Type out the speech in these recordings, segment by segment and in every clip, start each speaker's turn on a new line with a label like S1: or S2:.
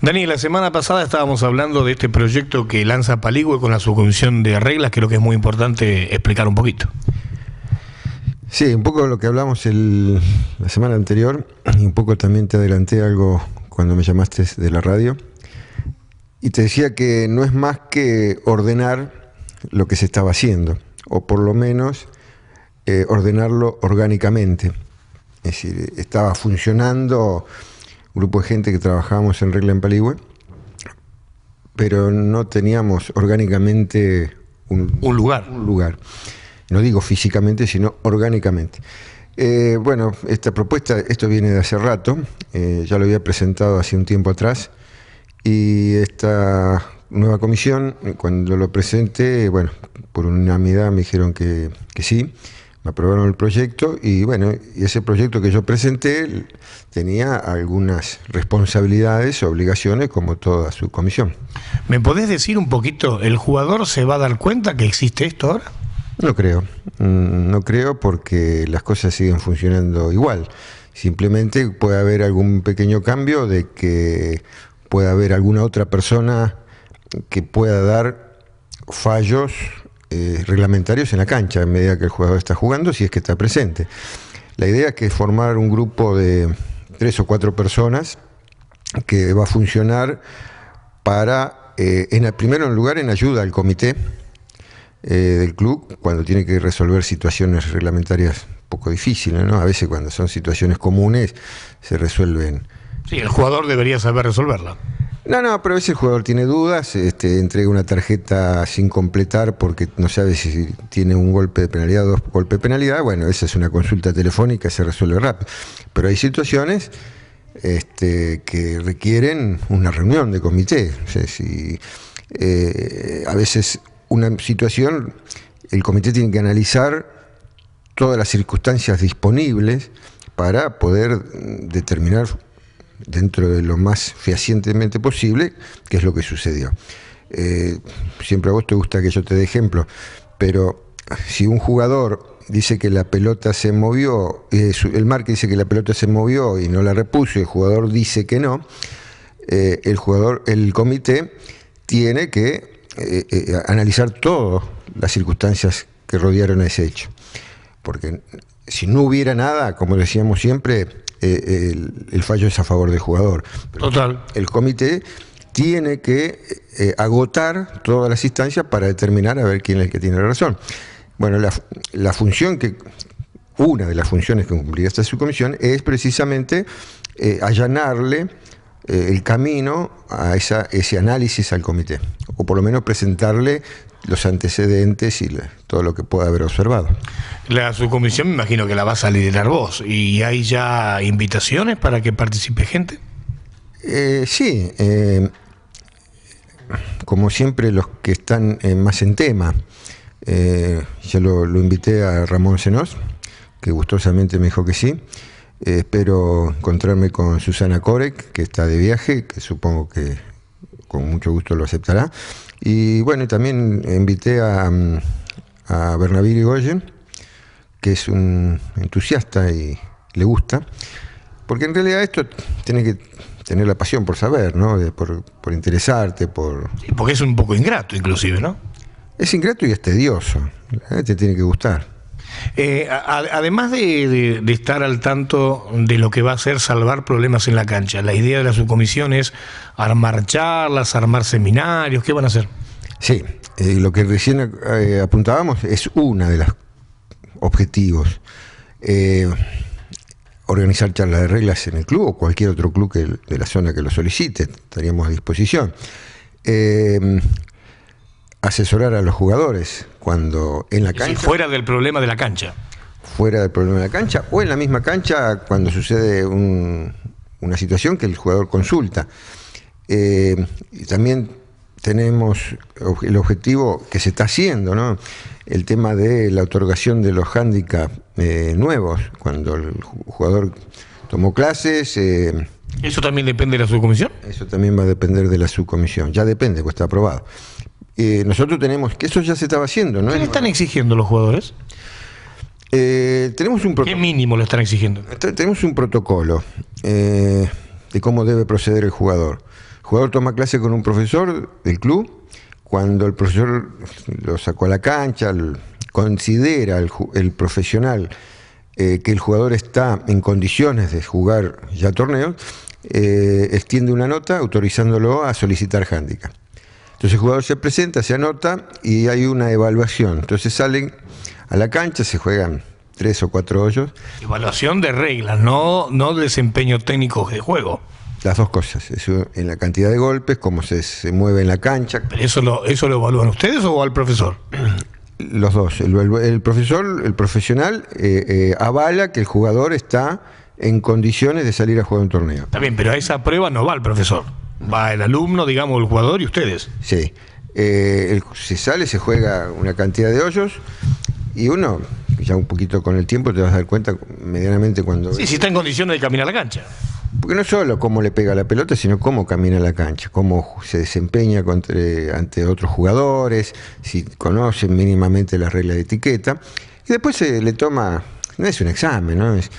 S1: Dani, la semana pasada estábamos hablando de este proyecto que lanza Paligüe con la subcomisión de reglas, creo que es muy importante explicar un poquito.
S2: Sí, un poco lo que hablamos el, la semana anterior, y un poco también te adelanté algo cuando me llamaste de la radio, y te decía que no es más que ordenar lo que se estaba haciendo, o por lo menos eh, ordenarlo orgánicamente. Es decir, estaba funcionando grupo de gente que trabajábamos en regla en Paligüe, pero no teníamos orgánicamente un, lugar. un lugar. No digo físicamente, sino orgánicamente. Eh, bueno, esta propuesta, esto viene de hace rato, eh, ya lo había presentado hace un tiempo atrás, y esta nueva comisión, cuando lo presenté, bueno, por unanimidad me dijeron que sí aprobaron el proyecto y bueno, ese proyecto que yo presenté tenía algunas responsabilidades, obligaciones, como toda su comisión.
S1: ¿Me podés decir un poquito, el jugador se va a dar cuenta que existe esto ahora?
S2: No creo, mm, no creo porque las cosas siguen funcionando igual. Simplemente puede haber algún pequeño cambio de que pueda haber alguna otra persona que pueda dar fallos eh, reglamentarios en la cancha, en medida que el jugador está jugando, si es que está presente. La idea es que formar un grupo de tres o cuatro personas que va a funcionar para, eh, en el, primero lugar, en ayuda al comité eh, del club cuando tiene que resolver situaciones reglamentarias un poco difíciles, ¿no? A veces cuando son situaciones comunes se resuelven.
S1: Sí, el jugador debería saber resolverla.
S2: No, no, pero a veces el jugador tiene dudas, este, entrega una tarjeta sin completar porque no sabe si tiene un golpe de penalidad o dos golpes de penalidad. Bueno, esa es una consulta telefónica, se resuelve rápido. Pero hay situaciones este, que requieren una reunión de comité. Eh, a veces una situación, el comité tiene que analizar todas las circunstancias disponibles para poder determinar dentro de lo más fehacientemente posible, qué es lo que sucedió. Eh, siempre a vos te gusta que yo te dé ejemplo, pero si un jugador dice que la pelota se movió, eh, el marque dice que la pelota se movió y no la repuso, y el jugador dice que no, eh, el jugador, el comité tiene que analizar todas las circunstancias que rodearon a ese hecho. Porque si no hubiera nada, como decíamos siempre, eh, el, fallo es a favor del jugador. Total. El comité tiene que eh, eh, agotar todas las instancias para determinar a ver quién es el que tiene la razón. Bueno, la, función que, una de las funciones que cumplirá esta subcomisión es precisamente allanarle eh, el camino a ese análisis al comité, o por lo menos presentarle los antecedentes y todo lo que pueda haber observado.
S1: La subcomisión me imagino que la vas a liderar vos, ¿y hay ya invitaciones para que participe gente?
S2: Eh, sí, eh, como siempre los que están más en tema, yo lo, lo, invité a Ramón Senós, que gustosamente me dijo que sí. Eh, espero encontrarme con Susana Korek, que está de viaje, que supongo que con mucho gusto lo aceptará. Y bueno, también invité a, mm, a Bernabé Goyen, que es un entusiasta y le gusta, porque en realidad esto tiene que tener la pasión por saber, ¿no? por, interesarte, por... porque es un poco ingrato inclusive, ¿no? Es ingrato y es tedioso, ¿eh? te tiene que gustar.
S1: Eh, además de, estar al tanto de lo que va a ser salvar problemas en la cancha, la idea de la subcomisión es armar charlas, armar seminarios, ¿qué van a hacer?
S2: Sí, eh, lo que recién eh, apuntábamos es uno de los objetivos. organizar charlas de reglas en el club o cualquier otro club de la zona que lo solicite, estaríamos a disposición. asesorar a los jugadores, cuando en la cancha. fuera
S1: del problema de la cancha.
S2: Fuera del problema de la cancha o en la misma cancha cuando sucede una situación que el jugador consulta. Eh, también tenemos el objetivo que se está haciendo, ¿no? El tema de la otorgación de los hándicaps eh, nuevos, cuando el jugador tomó clases. Eh,
S1: ¿Eso también depende de la subcomisión? Eso
S2: también va a depender de la subcomisión. Ya depende, pues está aprobado. Eh, nosotros tenemos, que eso ya se estaba haciendo, ¿no? ¿Qué le están exigiendo los jugadores? Eh, tenemos un ¿Qué mínimo le están exigiendo? Tenemos un protocolo eh, de cómo debe proceder el jugador. El jugador toma clase con un profesor del club. Cuando el profesor lo sacó a la cancha, considera el, profesional que el jugador está en condiciones de jugar ya torneos, extiende una nota autorizándolo a solicitar hándicap. Entonces el jugador se presenta, se anota y hay una evaluación. Entonces salen a la cancha, se juegan tres o cuatro hoyos.
S1: Evaluación de reglas, no, no desempeño técnico de juego.
S2: Las dos cosas, en la cantidad de golpes, cómo se, mueve en la cancha.
S1: ¿Pero eso lo, eso lo evalúan ustedes o al profesor?
S2: Los dos. El, profesor, el profesional, eh, eh, avala que el jugador está en condiciones de salir a jugar un torneo. Está
S1: bien, pero a esa prueba no va el profesor. Va el alumno, digamos, el jugador y ustedes.
S2: Sí. Eh, se sale, se juega una cantidad de hoyos y uno, ya un poquito con el tiempo, te vas a dar cuenta medianamente cuando. Sí,
S1: si está en condiciones de caminar la cancha.
S2: Porque no solo cómo le pega la pelota, sino cómo camina la cancha, cómo se desempeña contra, ante otros jugadores, si conoce mínimamente las reglas de etiqueta. Y después se le toma, no es un examen, ¿no? Es,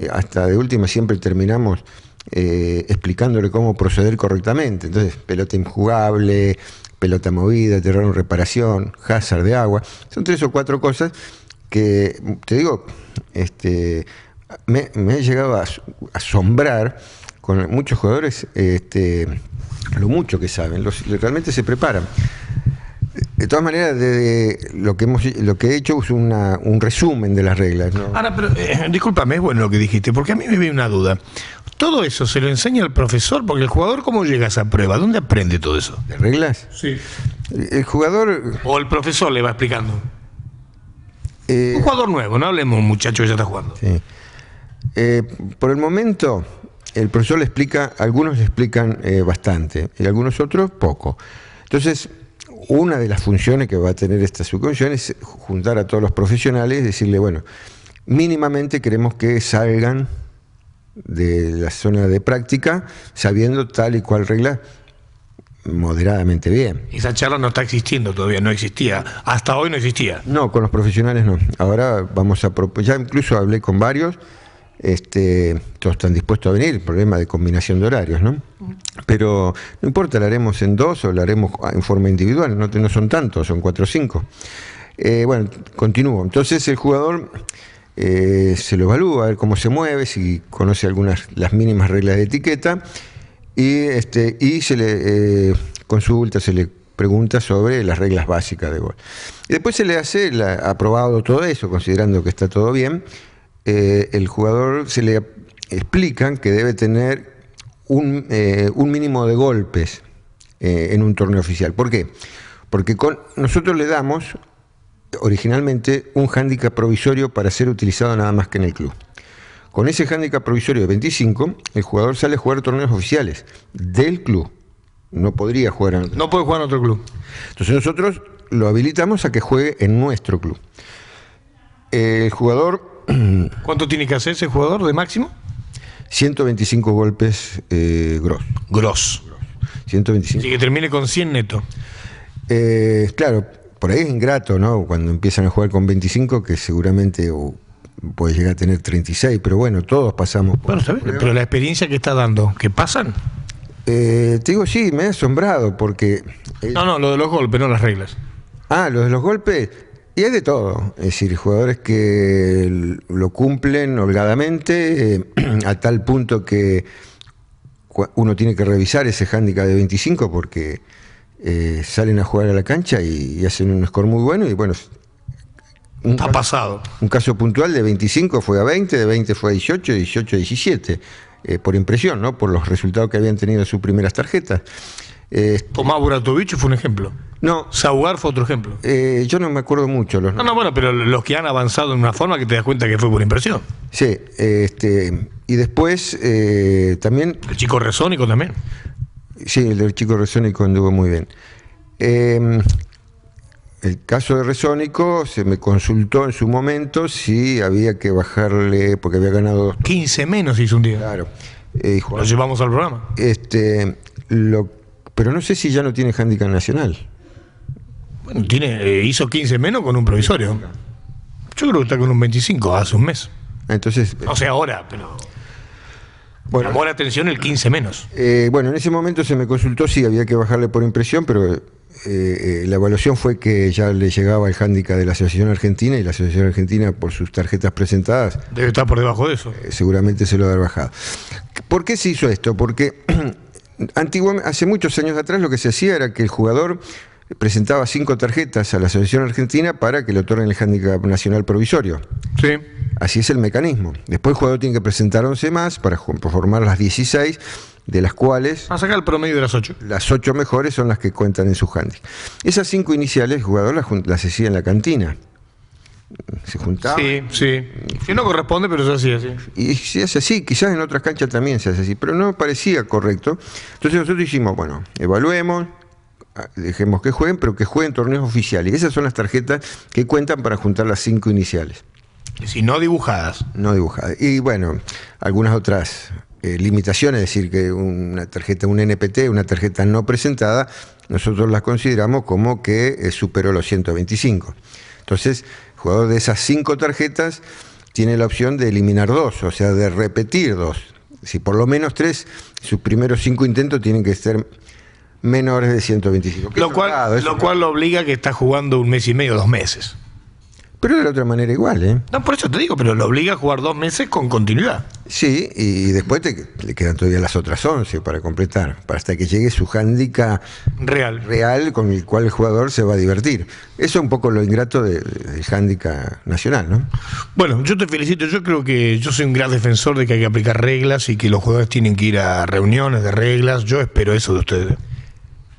S2: eh, hasta de última siempre terminamos eh, explicándole cómo proceder correctamente. Entonces, pelota injugable, pelota movida, terreno reparación, hazard de agua. Son tres o cuatro cosas que, te digo, este, me, ha llegado a asombrar con muchos jugadores este, lo mucho que saben, los, realmente se preparan. De todas maneras, lo que hemos, lo que he hecho es un resumen de las reglas. ¿no?
S1: Ahora, pero eh, es bueno lo que dijiste, porque a mí me viene una duda. Todo eso se lo enseña el profesor, porque el jugador, ¿cómo llega a esa prueba? ¿Dónde aprende todo eso? ¿De reglas? Sí. El jugador. O el profesor le va explicando.
S2: Eh, Un jugador nuevo, no hablemos, muchacho que ya está jugando. Sí. Eh, por el momento, el profesor le explica, algunos le explican eh, bastante, y algunos otros poco. Entonces, una de las funciones que va a tener esta subcomisión es juntar a todos los profesionales y decirle, bueno, mínimamente queremos que salgan de la zona de práctica, sabiendo tal y cual regla moderadamente bien.
S1: Esa charla no está existiendo todavía, no existía. Hasta hoy no
S2: existía. No, con los profesionales no. Ahora vamos a ya incluso hablé con varios, este, todos están dispuestos a venir, el problema de combinación de horarios, ¿no? Pero no importa, lo haremos en dos o lo haremos en forma individual, no, no son tantos, son cuatro o cinco. Eh, bueno, continúo. Entonces el jugador eh, se lo evalúa, a ver cómo se mueve, si conoce algunas las mínimas reglas de etiqueta, y, este, y se le eh, consulta, se le pregunta sobre las reglas básicas de gol. Y después se le hace, aprobado todo eso, considerando que está todo bien, eh, el jugador se le explican que debe tener un, mínimo de golpes en un torneo oficial. ¿Por qué? Porque con, nosotros le damos originalmente un hándicap provisorio para ser utilizado nada más que en el club. Con ese hándicap provisorio de 25, el jugador sale a jugar torneos oficiales del club. No podría jugar en otro club. No puede jugar otro club. Entonces nosotros lo habilitamos a que juegue en nuestro club. El jugador...
S1: ¿Cuánto tiene que hacer ese jugador de máximo?
S2: 125 golpes eh, gross. Gross. 125.
S1: y que termine con 100 neto
S2: eh, claro, por ahí es ingrato, ¿no? Cuando empiezan a jugar con 25, que seguramente puede llegar a tener 36, pero bueno, todos pasamos por.
S1: Pero la experiencia que está dando, ¿qué pasan?
S2: Eh, te digo, sí, me he asombrado porque.
S1: No, no, lo de los golpes, no las reglas.
S2: Ah, lo de los golpes. Y es de todo, es decir, jugadores que lo cumplen holgadamente, eh, a tal punto que uno tiene que revisar ese hándicap de 25 porque eh, salen a jugar a la cancha y, hacen un score muy bueno y bueno. Un caso, pasado. Un caso puntual de 25 fue a 20, de 20 fue a 18, 18 a 17, eh, por impresión, ¿no? Por los resultados que habían tenido en sus primeras tarjetas. Tomá eh,
S1: Tomás Buratovich fue un ejemplo. No. Saugar fue otro ejemplo. yo no me acuerdo mucho No, no, bueno, pero los que han avanzado en una forma que te das cuenta que fue por impresión.
S2: Sí, este, y después también.
S1: El chico Resónico también.
S2: Sí, el del chico Resónico anduvo muy bien. Em, el caso de Resónico se me consultó en su momento si había que bajarle, porque había ganado 15 menos hizo un día. Claro. Eh, lo llevamos al programa. Este, pero no sé si ya no tiene handicap nacional. Bueno, tiene, eh,
S1: hizo 15 menos con un provisorio. Yo creo que está con un 25 hace un mes. Entonces. No sé ahora, pero. Bueno, Llamó atención el 15 menos.
S2: Eh, bueno, en ese momento se me consultó si había que bajarle por impresión, pero eh, eh, la evaluación fue que ya le llegaba el hándicap de la Asociación Argentina y la Asociación Argentina por sus tarjetas presentadas.
S1: Debe estar por debajo de eso.
S2: seguramente se lo haber bajado. ¿Por qué se hizo esto? Porque hace muchos años atrás lo que se hacía era que el jugador presentaba cinco tarjetas a la Asociación Argentina para que le otorguen el handicap nacional provisorio. Sí. Así es el mecanismo. Después el jugador tiene que presentar 11 más para formar las 16, de las cuales... A ah, sacar el promedio de las 8. Las 8 mejores son las que cuentan en su handicap. Esas cinco iniciales el jugador las, las hacía en la cantina. Se juntaba. Sí,
S1: sí. Que no corresponde, pero se hacía así.
S2: Y se hace así, quizás en otras canchas también se hace así, pero no parecía correcto. Entonces nosotros dijimos, bueno, evaluemos, Ah, dejemos que jueguen, pero que jueguen torneos oficiales. Esas son las tarjetas que cuentan para juntar las cinco iniciales. Si no dibujadas. No dibujadas. Y bueno, algunas otras eh, limitaciones, es decir, que una tarjeta, un NPT, una tarjeta no presentada, nosotros las consideramos como que eh, superó los 125. Entonces, el jugador de esas cinco tarjetas tiene la opción de eliminar dos, o sea, de repetir dos. Si por lo menos tres, sus primeros cinco intentos tienen que ser menores de 125.
S1: Lo cual, lo cual lo obliga a que está jugando un mes y medio, dos meses.
S2: Pero de la otra manera igual, ¿eh? No, por eso te digo, pero lo obliga a jugar dos meses con continuidad. Sí, y después le quedan todavía las otras 11 para completar, hasta que llegue su hándica real. real con el cual el jugador se va a divertir. Eso es un poco lo ingrato del de, hándica nacional, ¿no?
S1: Bueno, yo te felicito, yo creo que yo soy un gran defensor de que hay que aplicar reglas y que los jugadores tienen que ir a reuniones de reglas, yo espero eso de ustedes.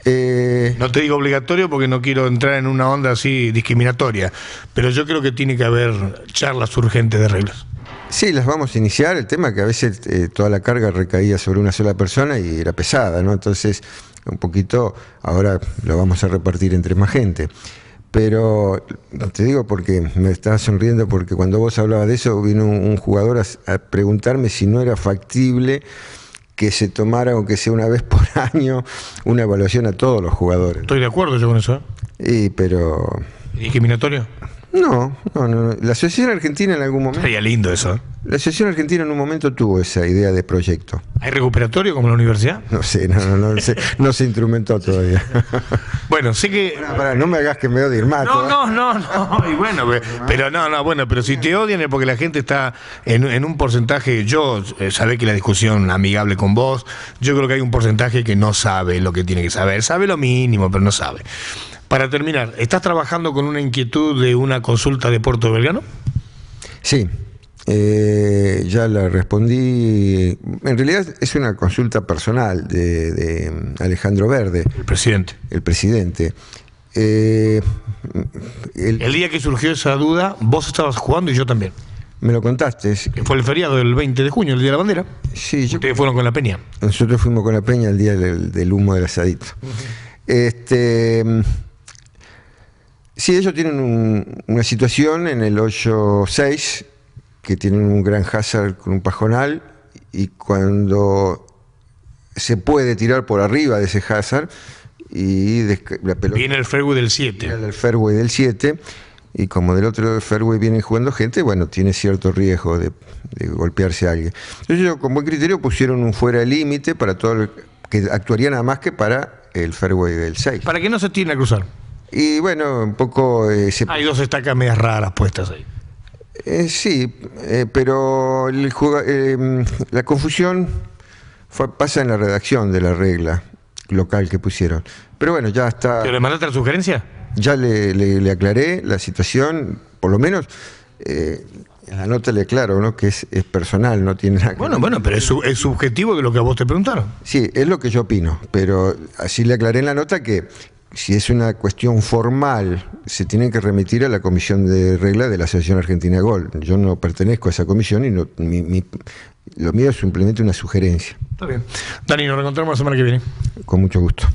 S1: Eh, no te digo obligatorio porque no quiero entrar en una onda así discriminatoria, pero yo creo que tiene que haber charlas urgentes de reglas.
S2: Sí, las vamos a iniciar. El tema es que a veces eh, toda la carga recaía sobre una sola persona y era pesada, ¿no? Entonces, un poquito ahora lo vamos a repartir entre más gente. Pero te digo porque me estaba sonriendo porque cuando vos hablabas de eso vino un, jugador a preguntarme si no era factible que se tomara, aunque sea una vez por año, una evaluación a todos los jugadores. Estoy de acuerdo yo con eso. ¿eh? Y, pero...
S1: ¿Discriminatorio?
S2: No, no, no. La Asociación Argentina en algún momento. Sería lindo eso. ¿eh? La Asociación Argentina en un momento tuvo esa idea de proyecto. ¿Hay recuperatorio como la universidad? No sé, no, no, no, se, instrumentó todavía. bueno, sí que. no me hagas que me odie más. No, ¿eh? no, no, no.
S1: Y bueno, pero no, no, bueno, pero si te odian es porque la gente está en, un porcentaje. Yo eh, sabé que la discusión amigable con vos, yo creo que hay un porcentaje que no sabe lo que tiene que saber. Sabe lo mínimo, pero no sabe. Para terminar, ¿estás trabajando con una inquietud de una consulta de Puerto Belgrano?
S2: Sí, eh, ya la respondí. En realidad es una consulta personal de, Alejandro Verde. El presidente. El presidente. Eh, el, día
S1: que surgió esa duda, vos estabas jugando y yo también.
S2: Me lo contaste.
S1: fue el feriado del 20 de junio, el Día de la Bandera. Sí, yo, Ustedes fueron con la Peña.
S2: Nosotros fuimos con la Peña el día del, humo del asadito. Este Sí, ellos tienen una situación en el 8-6, que tienen un gran hazard con un pajonal, y cuando se puede tirar por arriba de ese hazard, y la pelota,
S1: viene el fairway del 7. Viene el
S2: fairway del 7, y como del otro fairway vienen jugando gente, bueno, tiene cierto riesgo de, golpearse a alguien. Entonces ellos con buen criterio pusieron un fuera de límite para todo el, que actuaría nada más que para el fairway del 6. Para qué no se tiene a cruzar. Y bueno, un poco... Eh, Hay dos estacas medias raras puestas ahí. Eh, sí, eh, pero eh, la confusión fue, pasa en la redacción de la regla local que pusieron. Pero bueno, ya está...
S1: ¿Te le mandaste la sugerencia?
S2: Ya le, aclaré la situación, por lo menos... la nota le aclaro, ¿no? Que es, personal, no tiene nada que
S1: Bueno, bueno, pero es, es subjetivo de lo que a vos te preguntaron.
S2: Sí, es lo que yo opino, pero así le aclaré en la nota que si es una cuestión formal, se tienen que remitir a la comisión de regla de la Asociación Argentina Gol. Yo no pertenezco a esa comisión y no, lo mío es simplemente una sugerencia.
S1: Está bien. Dani, nos reencontramos la semana que viene.
S2: Con mucho gusto.